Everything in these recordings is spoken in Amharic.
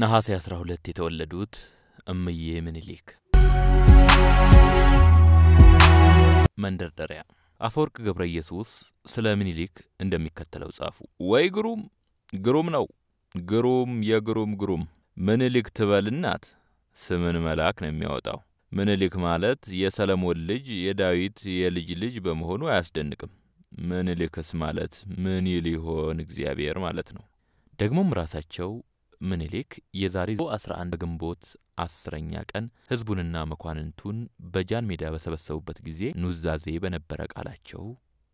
ነሐሴ 12 የተወለዱት እምዬ ምኒልክ። መንደርደሪያ አፈወርቅ ገብረ ኢየሱስ ስለ ምኒልክ እንደሚከተለው ጻፉ። ወይ ግሩም ግሩም ነው፣ ግሩም የግሩም ግሩም። ምኒልክ ትበል ስምን መልአክ ነው የሚያወጣው። ምኒልክ ማለት የሰለሞን ልጅ የዳዊት የልጅ ልጅ በመሆኑ አያስደንቅም። ምኒልክስ ማለት ምን ይል ይሆን? እግዚአብሔር ማለት ነው። ደግሞም ራሳቸው ምኒልክ የዛሬ 11 ግንቦት አስረኛ ቀን ህዝቡንና መኳንንቱን በጃን ሜዳ በሰበሰቡበት ጊዜ ኑዛዜ በነበረ ቃላቸው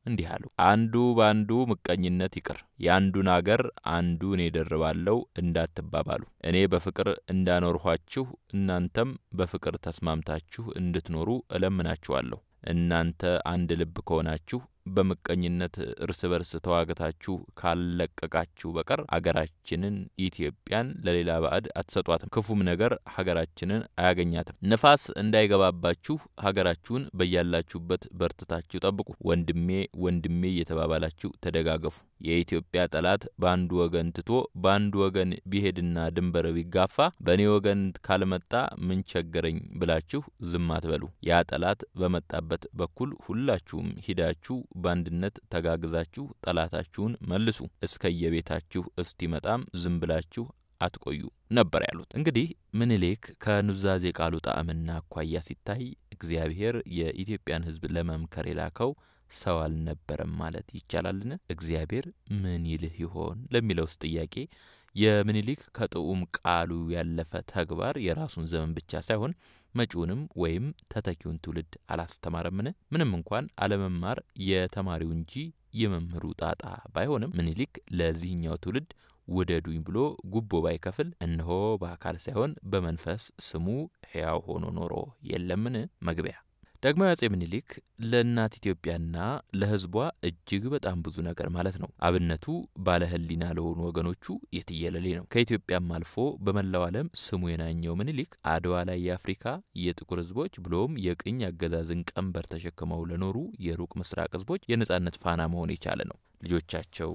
እንዲህ አሉ። አንዱ በአንዱ ምቀኝነት ይቅር፣ የአንዱን አገር አንዱ እኔ ደርባለው እንዳትባባሉ፣ እኔ በፍቅር እንዳኖርኋችሁ እናንተም በፍቅር ተስማምታችሁ እንድትኖሩ እለምናችኋለሁ። እናንተ አንድ ልብ ከሆናችሁ በምቀኝነት እርስ በርስ ተዋግታችሁ ካለቀቃችሁ በቀር አገራችንን ኢትዮጵያን ለሌላ ባዕድ አትሰጧትም። ክፉም ነገር ሀገራችንን አያገኛትም። ነፋስ እንዳይገባባችሁ ሀገራችሁን በያላችሁበት በርትታችሁ ጠብቁ። ወንድሜ ወንድሜ እየተባባላችሁ ተደጋገፉ። የኢትዮጵያ ጠላት በአንዱ ወገን ትቶ በአንድ ወገን ቢሄድና ድንበር ቢጋፋ በእኔ ወገን ካልመጣ ምን ቸገረኝ ብላችሁ ዝም አትበሉ። ያ ጠላት በመጣበት በኩል ሁላችሁም ሂዳችሁ በአንድነት ተጋግዛችሁ ጠላታችሁን መልሱ፣ እስከየቤታችሁ እስቲመጣም ዝም ብላችሁ አትቆዩ ነበር ያሉት። እንግዲህ ምኒልክ ከኑዛዜ ቃሉ ጣዕምና አኳያ ሲታይ እግዚአብሔር የኢትዮጵያን ሕዝብ ለመምከር የላከው ሰው አልነበረም ማለት ይቻላልን? እግዚአብሔር ምን ይልህ ይሆን ለሚለውስ ጥያቄ የምኒልክ ከጥዑም ቃሉ ያለፈ ተግባር የራሱን ዘመን ብቻ ሳይሆን መጪውንም ወይም ተተኪውን ትውልድ አላስተማረምን? ምንም እንኳን አለመማር የተማሪው እንጂ የመምህሩ ጣጣ ባይሆንም ምኒልክ ለዚህኛው ትውልድ ውደዱኝ ብሎ ጉቦ ባይከፍል እነሆ በአካል ሳይሆን በመንፈስ ስሙ ሕያው ሆኖ ኖሮ የለምን? መግቢያ ዳግማዊ አጼ ምኒልክ ለእናት ኢትዮጵያና ለሕዝቧ እጅግ በጣም ብዙ ነገር ማለት ነው። አብነቱ ባለህሊና ለሆኑ ወገኖቹ የትየለሌ ነው። ከኢትዮጵያም አልፎ በመላው ዓለም ስሙ የናኘው ምኒልክ አድዋ ላይ የአፍሪካ የጥቁር ሕዝቦች ብሎም የቅኝ አገዛዝን ቀንበር ተሸክመው ለኖሩ የሩቅ ምስራቅ ሕዝቦች የነጻነት ፋና መሆን የቻለ ነው። ልጆቻቸው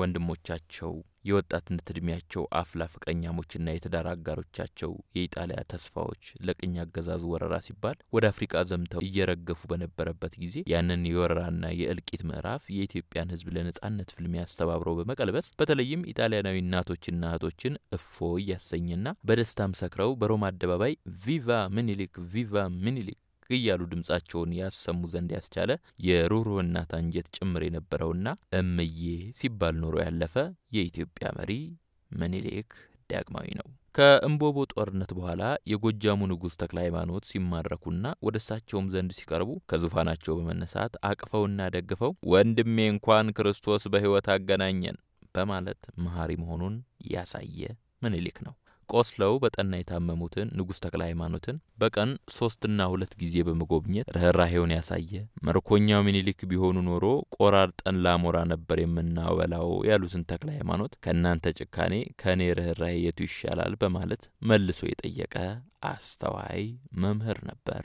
ወንድሞቻቸው የወጣትነት ዕድሜያቸው አፍላ ፍቅረኛሞችና የትዳር አጋሮቻቸው የኢጣሊያ ተስፋዎች ለቅኝ አገዛዝ ወረራ ሲባል ወደ አፍሪቃ ዘምተው እየረገፉ በነበረበት ጊዜ ያንን የወረራና የእልቂት ምዕራፍ የኢትዮጵያን ሕዝብ ለነጻነት ፍልሚያ አስተባብረው በመቀልበስ በተለይም ኢጣሊያናዊ እናቶችና እህቶችን እፎ እያሰኝና በደስታም ሰክረው በሮማ አደባባይ ቪቫ ምኒልክ ቪቫ ምኒልክ እያሉ ድምፃቸውን ያሰሙ ዘንድ ያስቻለ የሩህሩህ እናት አንጀት ጭምር የነበረውና እምዬ ሲባል ኖሮ ያለፈ የኢትዮጵያ መሪ ምኒልክ ዳግማዊ ነው። ከእምቦቦ ጦርነት በኋላ የጎጃሙ ንጉሥ ተክለ ሃይማኖት ሲማረኩና ወደ እሳቸውም ዘንድ ሲቀርቡ ከዙፋናቸው በመነሳት አቅፈውና ደግፈው ወንድሜ እንኳን ክርስቶስ በሕይወት አገናኘን በማለት መሐሪ መሆኑን ያሳየ ምኒልክ ነው። ቆስለው በጠና የታመሙትን ንጉሥ ተክለ ሃይማኖትን በቀን ሶስትና ሁለት ጊዜ በመጎብኘት ርኅራሄውን ያሳየ መርኮኛው ሚኒሊክ ቢሆኑ ኖሮ ቆራርጠን ላሞራ ነበር የምናበላው ያሉትን ተክለ ሃይማኖት ከእናንተ ጭካኔ ከእኔ ርኅራሄ የቱ ይሻላል በማለት መልሶ የጠየቀ አስተዋይ መምህር ነበር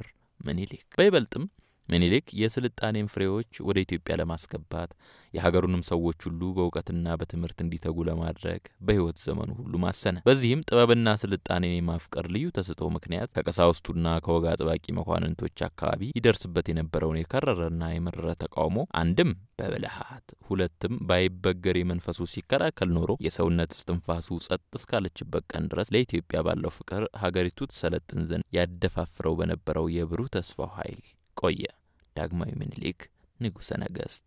ምኒልክ። በይበልጥም ምኒልክ የስልጣኔን ፍሬዎች ወደ ኢትዮጵያ ለማስገባት የሀገሩንም ሰዎች ሁሉ በእውቀትና በትምህርት እንዲተጉ ለማድረግ በሕይወት ዘመኑ ሁሉ ማሰነ። በዚህም ጥበብና ስልጣኔን የማፍቀር ልዩ ተስጦ ምክንያት ከቀሳውስቱና ከወግ አጥባቂ መኳንንቶች አካባቢ ይደርስበት የነበረውን የከረረና የመረረ ተቃውሞ አንድም በብልሃት ሁለትም ባይበገር የመንፈሱ ሲከላከል ኖሮ የሰውነት እስትንፋሱ ጸጥ እስካለችበት ቀን ድረስ ለኢትዮጵያ ባለው ፍቅር ሀገሪቱ ትሰለጥን ዘንድ ያደፋፍረው በነበረው የብሩህ ተስፋው ኃይል ቆየ። ዳግማዊ ምኒልክ ንጉሠ ነገሥት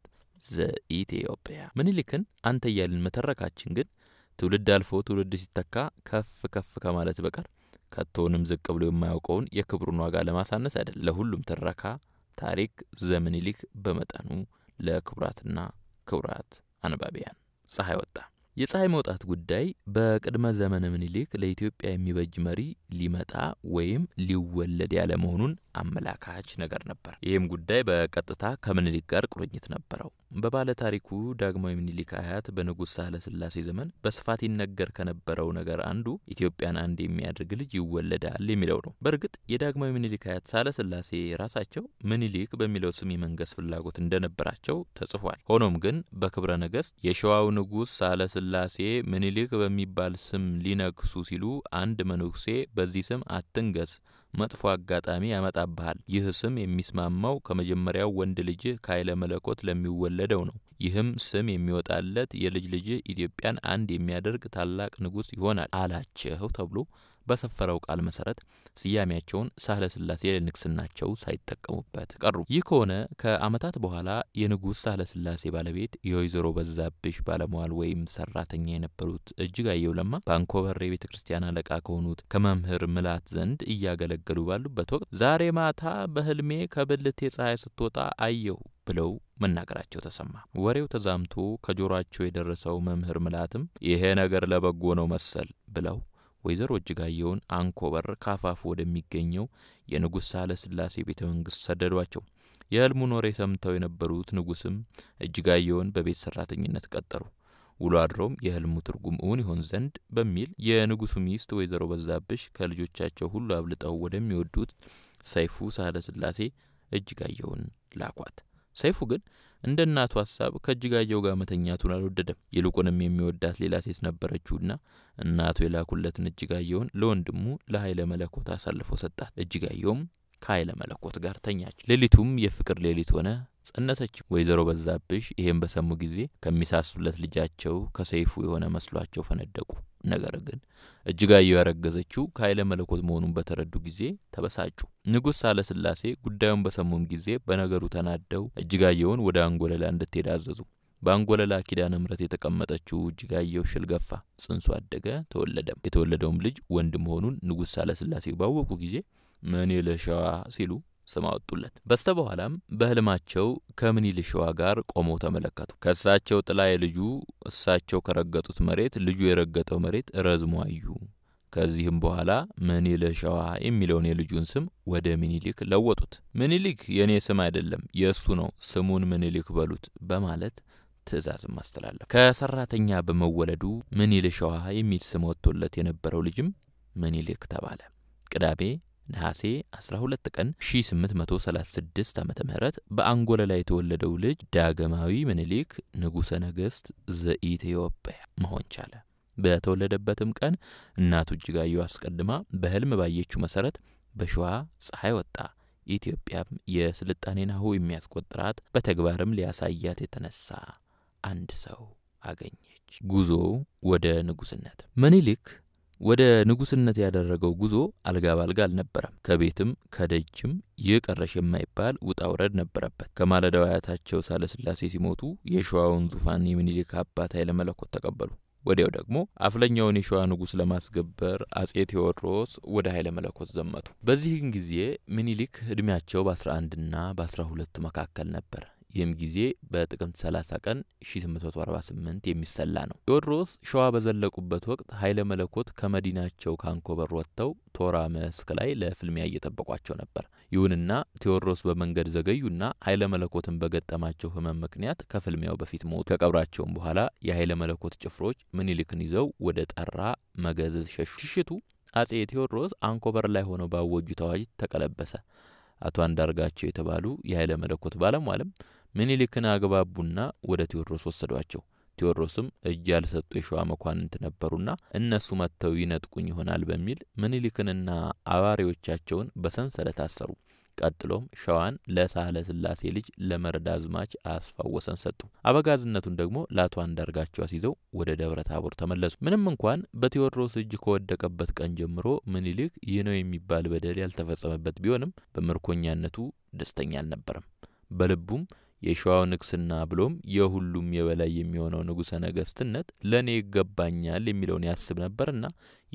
ዘኢትዮጵያ። ምኒልክን አንተ እያልን መተረካችን ግን ትውልድ አልፎ ትውልድ ሲተካ ከፍ ከፍ ከማለት በቀር ከቶንም ዝቅ ብሎ የማያውቀውን የክብሩን ዋጋ ለማሳነስ አይደል። ለሁሉም ትረካ ታሪክ ዘምኒልክ በመጠኑ ለክቡራትና ክቡራት አንባቢያን ፀሐይ ወጣ። የፀሐይ መውጣት ጉዳይ በቅድመ ዘመነ ምኒልክ ለኢትዮጵያ የሚበጅ መሪ ሊመጣ ወይም ሊወለድ ያለመሆኑን አመላካች ነገር ነበር። ይህም ጉዳይ በቀጥታ ከምኒልክ ጋር ቁርኝት ነበረው። በባለ ታሪኩ ዳግማዊ ምኒልክ አያት በንጉሥ ሳህለ ስላሴ ዘመን በስፋት ይነገር ከነበረው ነገር አንዱ ኢትዮጵያን አንድ የሚያደርግ ልጅ ይወለዳል የሚለው ነው። በእርግጥ የዳግማዊ ምኒልክ አያት ሳህለ ስላሴ ራሳቸው ምኒልክ በሚለው ስም የመንገስ ፍላጎት እንደነበራቸው ተጽፏል። ሆኖም ግን በክብረ ነገሥት የሸዋው ንጉሥ ሳህለ ስላሴ ምኒልክ በሚባል ስም ሊነግሱ ሲሉ አንድ መነኩሴ በዚህ ስም አትንገስ መጥፎ አጋጣሚ ያመጣብሃል። ይህ ስም የሚስማማው ከመጀመሪያው ወንድ ልጅህ ከኃይለ መለኮት ለሚወለደው ነው። ይህም ስም የሚወጣለት የልጅ ልጅህ ኢትዮጵያን አንድ የሚያደርግ ታላቅ ንጉሥ ይሆናል አላቸው ተብሎ በሰፈረው ቃል መሰረት ስያሜያቸውን ሳህለ ስላሴ ለንግስናቸው ሳይጠቀሙበት ቀሩ። ይህ ከሆነ ከአመታት በኋላ የንጉሥ ሳህለ ስላሴ ባለቤት የወይዘሮ በዛብሽ ባለሟል ወይም ሰራተኛ የነበሩት እጅጋየሁ ለማ ባንኮበር ቤተክርስቲያን ክርስቲያን አለቃ ከሆኑት ከመምህር ምላት ዘንድ እያገለገሉ ባሉበት ወቅት ዛሬ ማታ በህልሜ ከብልቴ ፀሐይ ስትወጣ አየሁ ብለው መናገራቸው ተሰማ። ወሬው ተዛምቶ ከጆሯቸው የደረሰው መምህር ምላትም ይሄ ነገር ለበጎ ነው መሰል ብለው ወይዘሮ እጅጋየውን አንኮበር ካፋፉ ወደሚገኘው የንጉሥ ሳህለ ስላሴ ቤተ መንግሥት ሰደዷቸው። የህልሙን ወሬ ሰምተው የነበሩት ንጉሥም እጅጋየውን በቤት ሠራተኝነት ቀጠሩ። ውሎ አድሮም የህልሙ ትርጉም እውን ይሆን ዘንድ በሚል የንጉሱ ሚስት ወይዘሮ በዛብሽ ከልጆቻቸው ሁሉ አብልጠው ወደሚወዱት ሰይፉ ሳህለ ስላሴ እጅጋየውን ላኳት። ሰይፉ ግን እንደ እናቱ ሀሳብ ከእጅጋየው ጋር መተኛቱን አልወደደም። ይልቁንም የሚወዳት ሌላ ሴት ነበረችውና እናቱ የላኩለትን እጅጋየውን ለወንድሙ ለኃይለ መለኮት አሳልፎ ሰጣት። እጅጋየውም ከኃይለ መለኮት ጋር ተኛች። ሌሊቱም የፍቅር ሌሊት ሆነ። ጸነሰች። ወይዘሮ በዛብሽ ይህም በሰሙ ጊዜ ከሚሳሱለት ልጃቸው ከሰይፉ የሆነ መስሏቸው ፈነደቁ። ነገር ግን እጅጋየሁ ያረገዘችው ከኃይለ መለኮት መሆኑን በተረዱ ጊዜ ተበሳጩ። ንጉሥ ሳለስላሴ ጉዳዩን በሰሙም ጊዜ በነገሩ ተናደው እጅጋየሁን ወደ አንጎለላ እንድትሄድ አዘዙ። በአንጎለላ ኪዳነ ምሕረት የተቀመጠችው እጅጋየሁ ሽል ገፋ፣ ጽንሱ አደገ፣ ተወለደም። የተወለደውም ልጅ ወንድ መሆኑን ንጉሥ ሳለስላሴ ባወቁ ጊዜ ምኒልክ ሸዋ ሲሉ ስም አወጡለት። በስተ በኋላም በህልማቸው ከምኒልክ ሸዋ ጋር ቆመው ተመለከቱ። ከእሳቸው ጥላ የልጁ እሳቸው ከረገጡት መሬት ልጁ የረገጠው መሬት ረዝሞ አዩ። ከዚህም በኋላ ምኒልክ ሸዋ የሚለውን የልጁን ስም ወደ ምኒልክ ለወጡት። ምኒልክ የእኔ ስም አይደለም የእሱ ነው፣ ስሙን ምኒልክ በሉት በማለት ትእዛዝም አስተላለፉ። ከሰራተኛ በመወለዱ ምኒልክ ሸዋ የሚል ስም ወጥቶለት የነበረው ልጅም ምኒልክ ተባለ። ቅዳሜ ነሐሴ 12 ቀን 1836 ዓ ም በአንጎላ ላይ የተወለደው ልጅ ዳግማዊ ምኒልክ ንጉሠ ነገሥት ዘኢትዮጵያ መሆን ቻለ። በተወለደበትም ቀን እናቱ እጅጋየሁ አስቀድማ በሕልም ባየችው መሠረት በሸዋ ፀሐይ ወጣ። ኢትዮጵያም የስልጣኔን አሁ የሚያስቆጥራት በተግባርም ሊያሳያት የተነሳ አንድ ሰው አገኘች። ጉዞ ወደ ንጉሥነት ምኒልክ ወደ ንጉስነት ያደረገው ጉዞ አልጋ ባልጋ አልነበረም። ከቤትም ከደጅም የቀረሽ የማይባል ውጣ ውረድ ነበረበት። ከማለዳው አያታቸው ሳለስላሴ ሲሞቱ የሸዋውን ዙፋን የሚኒሊክ አባት ኃይለ መለኮት ተቀበሉ። ወዲያው ደግሞ አፍለኛውን የሸዋ ንጉስ ለማስገበር አጼ ቴዎድሮስ ወደ ኃይለ መለኮት ዘመቱ። በዚህን ጊዜ ምኒሊክ እድሜያቸው በ11ና በ12 መካከል ነበር። ይህም ጊዜ በጥቅምት 30 ቀን 1848 የሚሰላ ነው። ቴዎድሮስ ሸዋ በዘለቁበት ወቅት ኃይለ መለኮት ከመዲናቸው ካንኮበር ወጥተው ቶራ መስክ ላይ ለፍልሚያ እየጠበቋቸው ነበር። ይሁንና ቴዎድሮስ በመንገድ ዘገዩና ኃይለ መለኮትን በገጠማቸው ሕመም ምክንያት ከፍልሚያው በፊት ሞቱ። ከቀብራቸውም በኋላ የኃይለ መለኮት ጭፍሮች ምኒልክን ይዘው ወደ ጠራ መገዝዝ ሸሹ። ሽሽቱ አጼ ቴዎድሮስ አንኮበር ላይ ሆነው ባወጁ አዋጅ ተቀለበሰ። አቶ አንዳርጋቸው የተባሉ የኃይለ መለኮት ባለሟልም ምኒልክን አግባቡና ወደ ቴዎድሮስ ወሰዷቸው። ቴዎድሮስም እጅ ያልሰጡ የሸዋ መኳንንት ነበሩና እነሱ መጥተው ይነጥቁኝ ይሆናል በሚል ምኒልክንና አባሪዎቻቸውን በሰንሰለት አሰሩ። ቀጥሎም ሸዋን ለሳህለ ስላሴ ልጅ ለመርድ አዝማች አስፋው ወሰን ሰጡ። አበጋዝነቱን ደግሞ ለአቶ አንዳርጋቸው አስይዘው ወደ ደብረ ታቦር ተመለሱ። ምንም እንኳን በቴዎድሮስ እጅ ከወደቀበት ቀን ጀምሮ ምኒልክ ይህ ነው የሚባል በደል ያልተፈጸመበት ቢሆንም በምርኮኛነቱ ደስተኛ አልነበረም። በልቡም የሸዋው ንግስና ብሎም የሁሉም የበላይ የሚሆነው ንጉሠ ነገስትነት ለእኔ ይገባኛል የሚለውን ያስብ ነበርና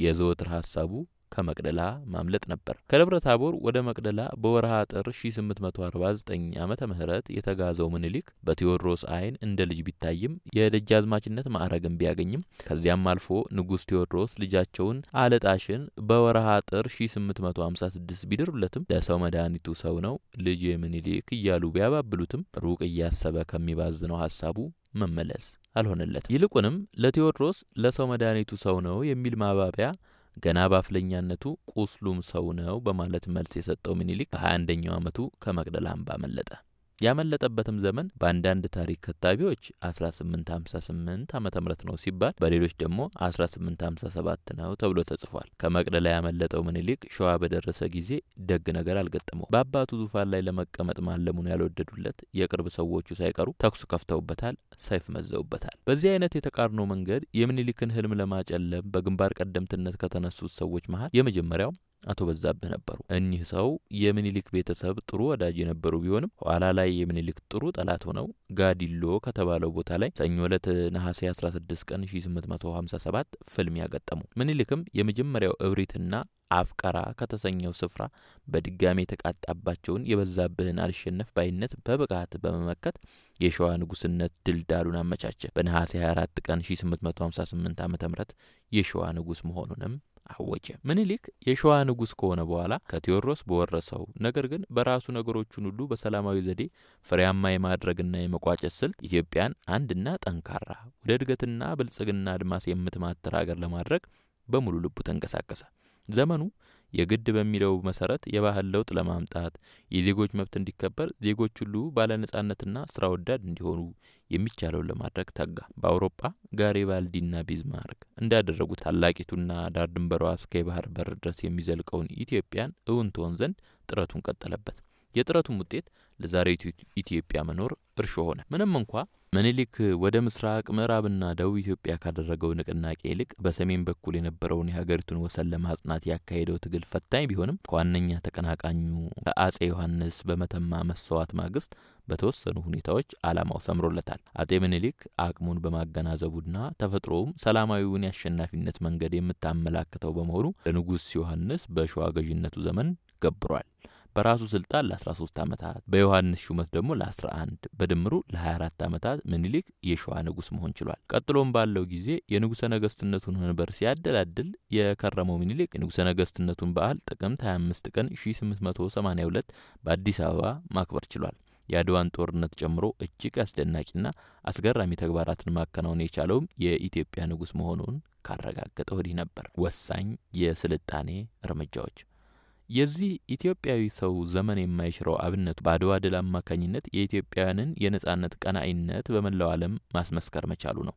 የዘወትር ሐሳቡ ከመቅደላ ማምለጥ ነበር። ከደብረ ታቦር ወደ መቅደላ በወርሃ ጥር 1849 ዓ ም የተጋዘው ምኒልክ በቴዎድሮስ አይን እንደ ልጅ ቢታይም የደጃዝማችነት ማዕረግን ቢያገኝም ከዚያም አልፎ ንጉሥ ቴዎድሮስ ልጃቸውን አለጣሽን በወርሃ ጥር 1856 ቢድሩለትም ለሰው መድኃኒቱ ሰው ነው ልጅ ምኒልክ እያሉ ቢያባብሉትም ሩቅ እያሰበ ከሚባዝነው ሀሳቡ መመለስ አልሆነለትም። ይልቁንም ለቴዎድሮስ ለሰው መድኃኒቱ ሰው ነው የሚል ማባቢያ ገና በአፍለኛነቱ ቁስሉም ሰው ነው በማለት መልስ የሰጠው ምኒልክ በ21ኛው ዓመቱ ከመቅደላ አምባ መለጠ። ያመለጠበትም ዘመን በአንዳንድ ታሪክ ከታቢዎች 1858 ዓ ም ነው ሲባል በሌሎች ደግሞ 1857 ነው ተብሎ ተጽፏል። ከመቅደላ ያመለጠው ምኒልክ ሸዋ በደረሰ ጊዜ ደግ ነገር አልገጠመው። በአባቱ ዙፋን ላይ ለመቀመጥ ማለሙን ያልወደዱለት የቅርብ ሰዎቹ ሳይቀሩ ተኩስ ከፍተውበታል፣ ሰይፍ መዘውበታል። በዚህ አይነት የተቃርኖ መንገድ የምኒልክን ህልም ለማጨለም በግንባር ቀደምትነት ከተነሱት ሰዎች መሃል የመጀመሪያው አቶ በዛብህ ነበሩ። እኒህ ሰው የምኒልክ ቤተሰብ ጥሩ ወዳጅ የነበሩ ቢሆንም ኋላ ላይ የምኒልክ ጥሩ ጠላት ሆነው ጋዲሎ ከተባለው ቦታ ላይ ሰኞ ዕለት ነሐሴ 16 ቀን 1857 ፍልሚያ ገጠሙ። ምኒልክም የመጀመሪያው እብሪትና አፍቀራ ከተሰኘው ስፍራ በድጋሚ የተቃጣባቸውን የበዛብህን አልሸነፍ ባይነት በብቃት በመመከት የሸዋ ንጉስነት ድልዳሉን አመቻቸ። በነሐሴ 24 ቀን 1858 ዓ ም የሸዋ ንጉስ መሆኑንም አወጀ። ምኒልክ የሸዋ ንጉሥ ከሆነ በኋላ ከቴዎድሮስ በወረሰው ነገር ግን በራሱ ነገሮችን ሁሉ በሰላማዊ ዘዴ ፍሬያማ የማድረግና የመቋጨት ስልት ኢትዮጵያን አንድና ጠንካራ ወደ እድገትና ብልጽግና አድማስ የምትማትር ሀገር ለማድረግ በሙሉ ልቡ ተንቀሳቀሰ። ዘመኑ የግድ በሚለው መሰረት የባህል ለውጥ ለማምጣት የዜጎች መብት እንዲከበር ዜጎች ሁሉ ባለነጻነትና ስራ ወዳድ እንዲሆኑ የሚቻለውን ለማድረግ ተጋ። በአውሮፓ ጋሪባልዲና ቢዝማርክ እንዳደረጉ ታላቂቱና ዳር ድንበሯ እስከ የባህር በር ድረስ የሚዘልቀውን ኢትዮጵያን እውን ትሆን ዘንድ ጥረቱን ቀጠለበት። የጥረቱም ውጤት ለዛሬቱ ኢትዮጵያ መኖር እርሾ ሆነ። ምንም እንኳ ምኒልክ ወደ ምስራቅ ምዕራብና ደቡብ ኢትዮጵያ ካደረገው ንቅናቄ ይልቅ በሰሜን በኩል የነበረውን የሀገሪቱን ወሰን ለማጽናት ያካሄደው ትግል ፈታኝ ቢሆንም ከዋነኛ ተቀናቃኙ ከአጼ ዮሐንስ በመተማ መሰዋት ማግስት በተወሰኑ ሁኔታዎች አላማው ሰምሮለታል። አጼ ምኒልክ አቅሙን በማገናዘቡና ተፈጥሮውም ሰላማዊውን የአሸናፊነት መንገድ የምታመላክተው በመሆኑ ለንጉሥ ዮሐንስ በሸዋ ገዥነቱ ዘመን ገብሯል። በራሱ ስልጣን ለ13 ዓመታት፣ በዮሐንስ ሹመት ደግሞ ለ11 በድምሩ ለ24 ዓመታት ምኒልክ የሸዋ ንጉሥ መሆን ችሏል። ቀጥሎም ባለው ጊዜ የንጉሠ ነገሥትነቱን ወንበር ሲያደላድል የከረመው ምኒልክ የንጉሠ ነገሥትነቱን በዓል ጥቅምት 25 ቀን 1882 በአዲስ አበባ ማክበር ችሏል። የአድዋን ጦርነት ጨምሮ እጅግ አስደናቂና አስገራሚ ተግባራትን ማከናወን የቻለውም የኢትዮጵያ ንጉሥ መሆኑን ካረጋገጠ ወዲህ ነበር። ወሳኝ የስልጣኔ እርምጃዎች የዚህ ኢትዮጵያዊ ሰው ዘመን የማይሽረው አብነቱ በአድዋ ድል አማካኝነት የኢትዮጵያውያንን የነጻነት ቀናኢነት በመላው ዓለም ማስመስከር መቻሉ ነው።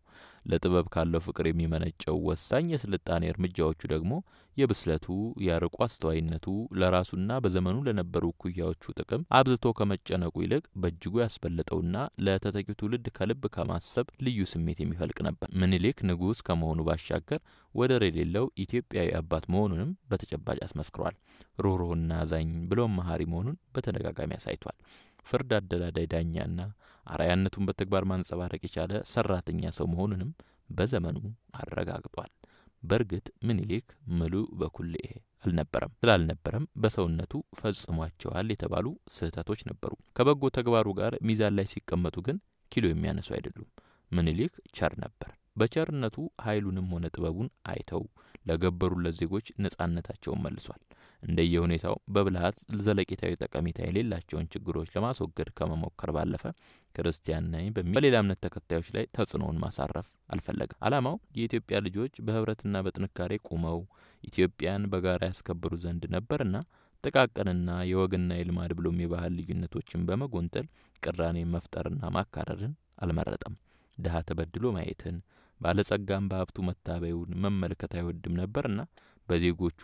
ለጥበብ ካለው ፍቅር የሚመነጨው ወሳኝ የስልጣኔ እርምጃዎቹ ደግሞ የብስለቱ፣ የአርቆ አስተዋይነቱ ለራሱና በዘመኑ ለነበሩ እኩያዎቹ ጥቅም አብዝቶ ከመጨነቁ ይልቅ በእጅጉ ያስበለጠውና ለተተኪ ትውልድ ከልብ ከማሰብ ልዩ ስሜት የሚፈልቅ ነበር። ምኒልክ ንጉሥ ከመሆኑ ባሻገር ወደር የሌለው ኢትዮጵያዊ አባት መሆኑንም በተጨባጭ አስመስክሯል። ሩህሩህና አዛኝ ብሎም መሀሪ መሆኑን በተደጋጋሚ አሳይቷል። ፍርድ አደላዳይ ዳኛና አርአያነቱን በተግባር ማንጸባረቅ የቻለ ሰራተኛ ሰው መሆኑንም በዘመኑ አረጋግጧል። በእርግጥ ምኒልክ ምሉ በኩልኤ አልነበረም። ስላልነበረም በሰውነቱ ፈጽሟቸዋል የተባሉ ስህተቶች ነበሩ። ከበጎ ተግባሩ ጋር ሚዛን ላይ ሲቀመጡ ግን ኪሎ የሚያነሱ አይደሉም። ምኒልክ ቸር ነበር። በቸርነቱ ኃይሉንም ሆነ ጥበቡን አይተው ለገበሩለት ዜጎች ነጻነታቸውን መልሷል። እንደየሁኔታው በብልሃት ዘለቄታዊ ጠቀሜታ የሌላቸውን ችግሮች ለማስወገድ ከመሞከር ባለፈ ክርስቲያን ነኝ በሚል በሌላ እምነት ተከታዮች ላይ ተጽዕኖውን ማሳረፍ አልፈለገም። ዓላማው የኢትዮጵያ ልጆች በህብረትና በጥንካሬ ቁመው ኢትዮጵያን በጋራ ያስከብሩ ዘንድ ነበርና ጥቃቅንና የወግና የልማድ ብሎም የባህል ልዩነቶችን በመጎንጠል ቅራኔ መፍጠርና ማካረርን አልመረጠም። ድሀ ተበድሎ ማየትን ባለጸጋም በሀብቱ መታበዩን መመልከት አይወድም ነበርና በዜጎቹ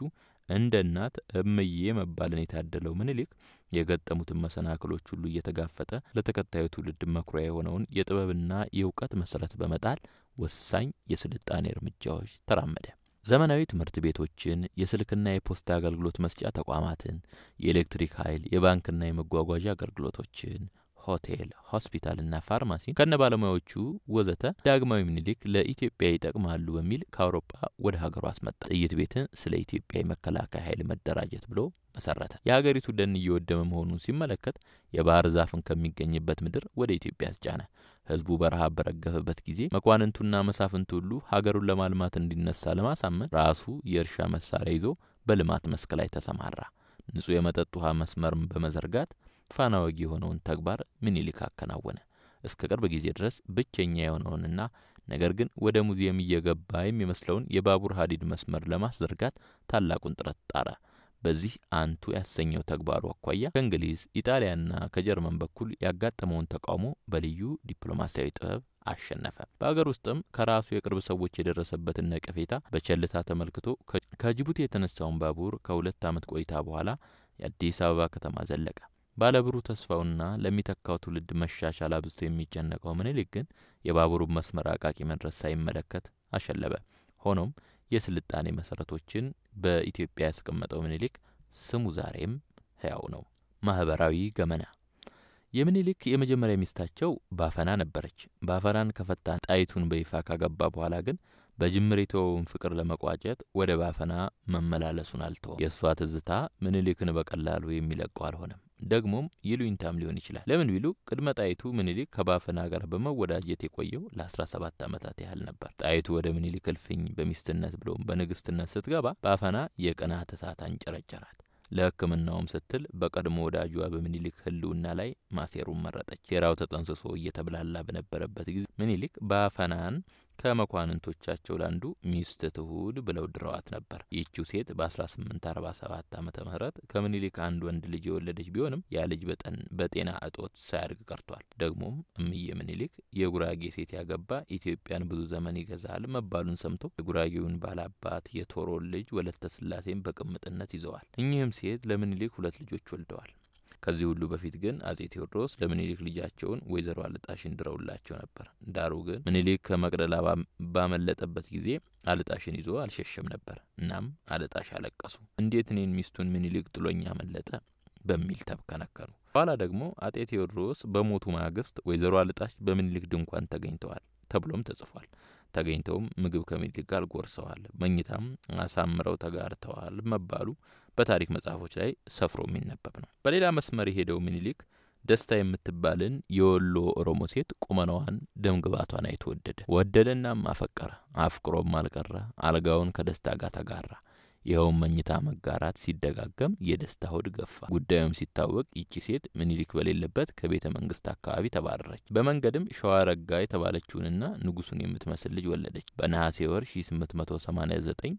እንደ እናት እምዬ መባልን የታደለው ምኒልክ የገጠሙትን መሰናክሎች ሁሉ እየተጋፈጠ ለተከታዩ ትውልድ መኩሪያ የሆነውን የጥበብና የእውቀት መሰረት በመጣል ወሳኝ የስልጣኔ እርምጃዎች ተራመደ። ዘመናዊ ትምህርት ቤቶችን፣ የስልክና የፖስታ አገልግሎት መስጫ ተቋማትን፣ የኤሌክትሪክ ኃይል፣ የባንክና የመጓጓዣ አገልግሎቶችን፣ ሆቴል፣ ሆስፒታል እና ፋርማሲ ከነ ባለሙያዎቹ ወዘተ ዳግማዊ ምኒልክ ለኢትዮጵያ ይጠቅማሉ በሚል ከአውሮፓ ወደ ሀገሩ አስመጣ። ጥይት ቤትን ስለ ኢትዮጵያ የመከላከያ ኃይል መደራጀት ብሎ መሰረተ። የሀገሪቱ ደን እየወደመ መሆኑን ሲመለከት የባህር ዛፍን ከሚገኝበት ምድር ወደ ኢትዮጵያ አስጫነ። ህዝቡ በረሃብ በረገፈበት ጊዜ መኳንንቱና መሳፍንቱ ሁሉ ሀገሩን ለማልማት እንዲነሳ ለማሳመን ራሱ የእርሻ መሳሪያ ይዞ በልማት መስክ ላይ ተሰማራ። ንጹህ የመጠጥ ውሃ መስመርን በመዘርጋት ፋና ወጊ የሆነውን ተግባር ምኒልክ አከናወነ። እስከ ቅርብ ጊዜ ድረስ ብቸኛ የሆነውንና ነገር ግን ወደ ሙዚየም እየገባ የሚመስለውን የባቡር ሀዲድ መስመር ለማስዘርጋት ታላቁን ጥረት ጣረ። በዚህ አንቱ ያሰኘው ተግባሩ አኳያ ከእንግሊዝ ኢጣሊያና ከጀርመን በኩል ያጋጠመውን ተቃውሞ በልዩ ዲፕሎማሲያዊ ጥበብ አሸነፈ። በአገር ውስጥም ከራሱ የቅርብ ሰዎች የደረሰበትን ነቀፌታ በቸልታ ተመልክቶ ከጅቡቲ የተነሳውን ባቡር ከሁለት ዓመት ቆይታ በኋላ የአዲስ አበባ ከተማ ዘለቀ። ባለብሩህ ተስፋውና ለሚተካው ትውልድ መሻሻል አብዝቶ የሚጨነቀው ምኒልክ ግን የባቡሩን መስመር አቃቂ መድረስ ሳይመለከት አሸለበ። ሆኖም የስልጣኔ መሰረቶችን በኢትዮጵያ ያስቀመጠው ምኒልክ ስሙ ዛሬም ሕያው ነው። ማህበራዊ ገመና የምኒልክ የመጀመሪያ ሚስታቸው ባፈና ነበረች። ባፈናን ከፈታ ጣይቱን በይፋ ካገባ በኋላ ግን በጅምር የተወውን ፍቅር ለመቋጨት ወደ ባፈና መመላለሱን አልተወ። የእሷ ትዝታ ምኒልክን በቀላሉ የሚለቀው አልሆነም። ደግሞም ይሉኝታም ሊሆን ይችላል። ለምን ቢሉ ቅድመ ጣይቱ ምኒልክ ከባፈና ጋር በመወዳጀት የቆየው ለ17 ዓመታት ያህል ነበር። ጣይቱ ወደ ምኒልክ እልፍኝ በሚስትነት ብሎም በንግስትነት ስትገባ ባፈና የቅናት እሳት አንጨረጨራት። ለሕክምናውም ስትል በቀድሞ ወዳጇ በምኒልክ ህልውና ላይ ማሴሩን መረጠች። ሴራው ተጠንስሶ እየተብላላ በነበረበት ጊዜ ምኒልክ ባፈናን ከመኳንንቶቻቸው ለአንዱ ሚስት ትሁድ ብለው ድረዋት ነበር። ይቺው ሴት በ1847 ዓ ም ከምኒልክ አንድ ወንድ ልጅ የወለደች ቢሆንም ያ ልጅ በጤና እጦት ሳያድግ ቀርቷል። ደግሞም እምዬ ምኒልክ የጉራጌ ሴት ያገባ ኢትዮጵያን ብዙ ዘመን ይገዛል መባሉን ሰምቶ የጉራጌውን ባላባት የቶሮን ልጅ ወለተ ስላሴን በቅምጥነት ይዘዋል። እኚህም ሴት ለምኒልክ ሁለት ልጆች ወልደዋል። ከዚህ ሁሉ በፊት ግን አጼ ቴዎድሮስ ለምኒሊክ ልጃቸውን ወይዘሮ አልጣሽን ድረውላቸው ነበር። ዳሩ ግን ምኒሊክ ከመቅደላ ባመለጠበት ጊዜ አልጣሽን ይዞ አልሸሸም ነበር። እናም አልጣሽ አለቀሱ። እንዴት እኔን ሚስቱን ምኒሊክ ጥሎኛ መለጠ በሚል ተብከነከኑ። በኋላ ደግሞ አጤ ቴዎድሮስ በሞቱ ማግስት ወይዘሮ አልጣሽ በምኒሊክ ድንኳን ተገኝተዋል ተብሎም ተጽፏል። ተገኝተውም ምግብ ከሚኒሊክ ጋር ጎርሰዋል፣ መኝታም አሳምረው ተጋርተዋል መባሉ በታሪክ መጽሐፎች ላይ ሰፍሮ የሚነበብ ነው። በሌላ መስመር የሄደው ሚኒሊክ ደስታ የምትባልን የወሎ ኦሮሞ ሴት ቁመናዋን፣ ደምግባቷን አይቶ ወደደ። ወደደናም አፈቀረ። አፍቅሮም አልቀረ፣ አልጋውን ከደስታ ጋር ተጋራ። ይኸውም መኝታ መጋራት ሲደጋገም የደስታ ሆድ ገፋ። ጉዳዩም ሲታወቅ ይቺ ሴት ምኒልክ በሌለበት ከቤተ መንግስት አካባቢ ተባረረች። በመንገድም ሸዋ ረጋ የተባለችውንና ንጉሱን የምትመስል ልጅ ወለደች። በነሐሴ ወር 1889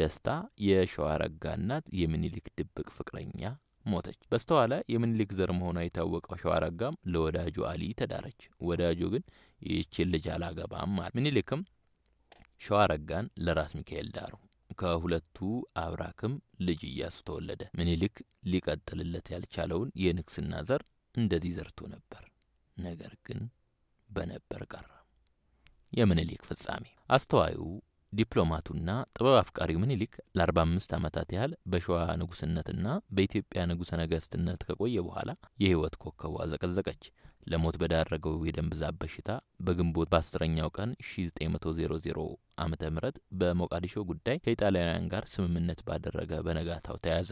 ደስታ የሸዋረጋ እናት የምኒልክ ድብቅ ፍቅረኛ ሞተች። በስተኋላ የምኒልክ ዘር መሆኗ የታወቀው ሸዋረጋም ለወዳጁ አሊ ተዳረች። ወዳጁ ግን ይህችን ልጅ አላገባም አለ። ምኒልክም ሸዋረጋን ለራስ ሚካኤል ዳሩ። ከሁለቱ አብራክም ልጅ እያሱ ተወለደ። ምኒልክ ሊቀጥልለት ያልቻለውን የንግስና ዘር እንደዚህ ዘርቶ ነበር። ነገር ግን በነበር ቀረ። የምኒልክ ፍጻሜ አስተዋዩ ዲፕሎማቱና ጥበብ አፍቃሪው ምኒልክ ለ45 ዓመታት ያህል በሸዋ ንጉስነትና በኢትዮጵያ ንጉሠ ነገስትነት ከቆየ በኋላ የህይወት ኮከቧ አዘቀዘቀች። ለሞት በዳረገው የደም ብዛት በሽታ በግንቦት በአስረኛው ቀን 1900 ዓ ም በሞቃዲሾ ጉዳይ ከኢጣሊያውያን ጋር ስምምነት ባደረገ በነጋታው ተያዘ።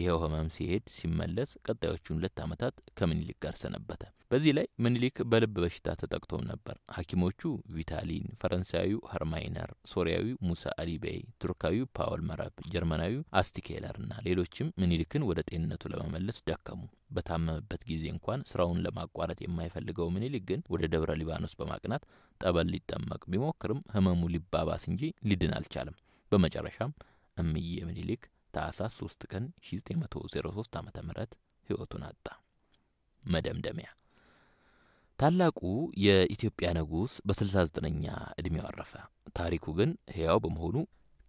ይኸው ህመም ሲሄድ ሲመለስ ቀጣዮቹን ሁለት ዓመታት ከምኒልክ ጋር ሰነበተ። በዚህ ላይ ምኒልክ በልብ በሽታ ተጠቅቶም ነበር። ሐኪሞቹ ቪታሊን፣ ፈረንሳዊው ሀርማይነር፣ ሶሪያዊው ሙሳ አሊቤይ፣ ቱርካዊው ፓወል መረብ፣ ጀርመናዊው አስቲኬለር እና ሌሎችም ምኒልክን ወደ ጤንነቱ ለመመለስ ደከሙ። በታመመበት ጊዜ እንኳን ስራውን ለማቋረጥ የማይፈልገው ምኒልክ ግን ወደ ደብረ ሊባኖስ በማቅናት ጠበል ሊጠመቅ ቢሞክርም ህመሙ ሊባባስ እንጂ ሊድን አልቻለም። በመጨረሻም እምዬ ምኒልክ ታህሳስ 3 ቀን 1903 ዓ ም ህይወቱን አጣ። መደምደሚያ ታላቁ የኢትዮጵያ ንጉሥ በ69ኛ ዕድሜው አረፈ። ታሪኩ ግን ሕያው በመሆኑ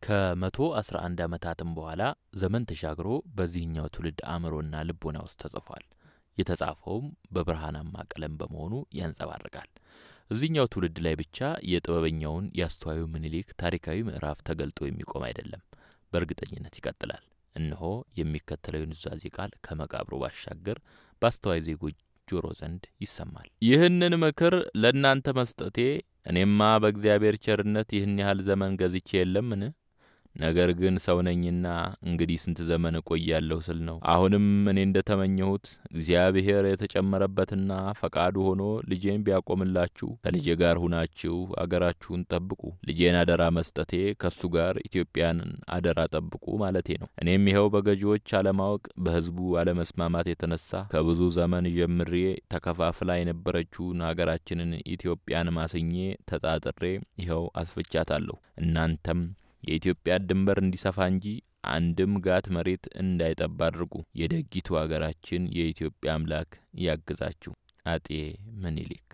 ከ111 ዓመታትም በኋላ ዘመን ተሻግሮ በዚህኛው ትውልድ አእምሮና ልቦና ውስጥ ተጽፏል። የተጻፈውም በብርሃናማ ቀለም በመሆኑ ያንጸባርቃል። እዚህኛው ትውልድ ላይ ብቻ የጥበበኛውን የአስተዋዩ ምኒልክ ታሪካዊ ምዕራፍ ተገልጦ የሚቆም አይደለም፣ በእርግጠኝነት ይቀጥላል። እነሆ የሚከተለው የኑዛዜ ቃል ከመቃብሩ ባሻገር በአስተዋይ ዜጎች ጆሮ ዘንድ ይሰማል። ይህንን ምክር ለእናንተ መስጠቴ እኔማ በእግዚአብሔር ቸርነት ይህን ያህል ዘመን ገዝቼ የለምን? ነገር ግን ሰው ነኝና እንግዲህ ስንት ዘመን እቆያለሁ ስል ነው። አሁንም እኔ እንደተመኘሁት እግዚአብሔር የተጨመረበትና ፈቃዱ ሆኖ ልጄን ቢያቆምላችሁ ከልጄ ጋር ሁናችሁ አገራችሁን ጠብቁ። ልጄን አደራ መስጠቴ ከሱ ጋር ኢትዮጵያን አደራ ጠብቁ ማለቴ ነው። እኔም ይኸው በገዢዎች አለማወቅ በህዝቡ አለመስማማት የተነሳ ከብዙ ዘመን ጀምሬ ተከፋፍላ የነበረችውን አገራችንን ኢትዮጵያን ማስኜ ተጣጥሬ ይኸው አስፍቻታለሁ። እናንተም የኢትዮጵያ ድንበር እንዲሰፋ እንጂ አንድም ጋት መሬት እንዳይጠባ አድርጉ። የደጊቱ አገራችን የኢትዮጵያ አምላክ ያግዛችሁ። አጤ ምኒልክ